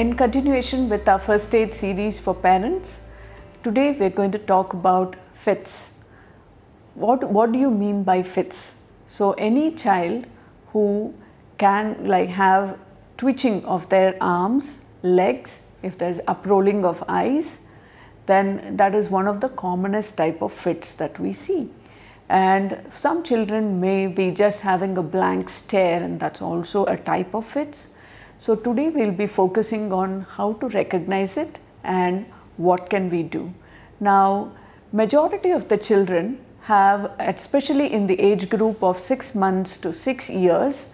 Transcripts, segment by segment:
In continuation with our first aid series for parents, today we're going to talk about fits. What, what do you mean by fits? So any child who can like have twitching of their arms, legs, if there's uprolling of eyes, then that is one of the commonest type of fits that we see. And some children may be just having a blank stare and that's also a type of fits so today we'll be focusing on how to recognize it and what can we do. Now, majority of the children have, especially in the age group of 6 months to 6 years,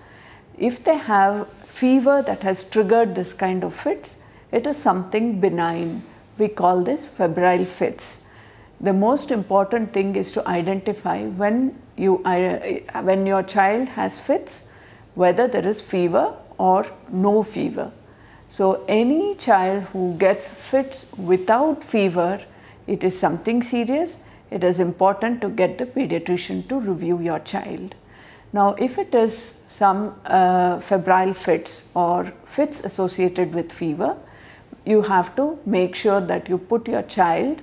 if they have fever that has triggered this kind of fits, it is something benign. We call this febrile fits. The most important thing is to identify when, you, uh, when your child has fits, whether there is fever or no fever. So any child who gets fits without fever, it is something serious. It is important to get the pediatrician to review your child. Now, if it is some uh, febrile fits or fits associated with fever, you have to make sure that you put your child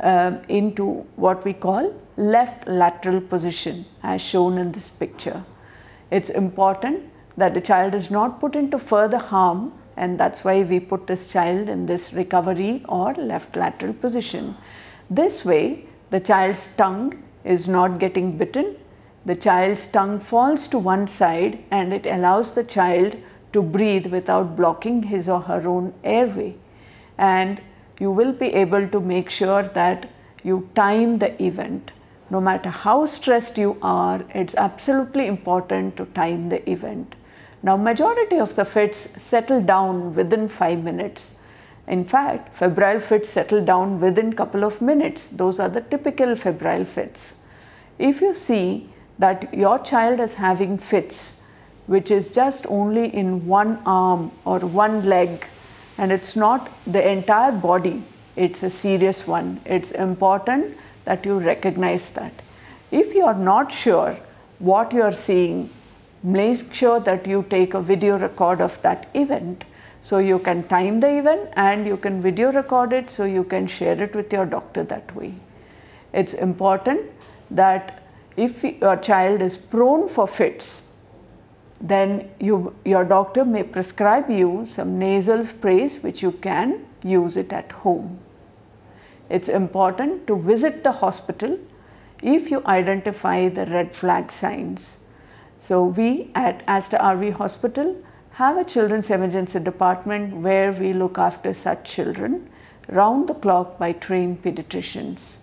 uh, into what we call left lateral position as shown in this picture. It's important that the child is not put into further harm and that's why we put this child in this recovery or left lateral position. This way the child's tongue is not getting bitten, the child's tongue falls to one side and it allows the child to breathe without blocking his or her own airway and you will be able to make sure that you time the event. No matter how stressed you are, it's absolutely important to time the event. Now majority of the fits settle down within 5 minutes. In fact, febrile fits settle down within couple of minutes. Those are the typical febrile fits. If you see that your child is having fits, which is just only in one arm or one leg, and it's not the entire body, it's a serious one. It's important that you recognize that. If you are not sure what you are seeing, make sure that you take a video record of that event. So you can time the event and you can video record it so you can share it with your doctor that way. It's important that if your child is prone for fits, then you, your doctor may prescribe you some nasal sprays which you can use it at home. It's important to visit the hospital if you identify the red flag signs. So we at Asta RV Hospital have a children's emergency department where we look after such children round the clock by trained pediatricians.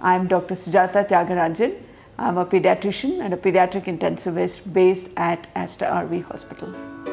I am Dr. Sujata Tyagarajan. I am a pediatrician and a pediatric intensivist based at Asta RV Hospital.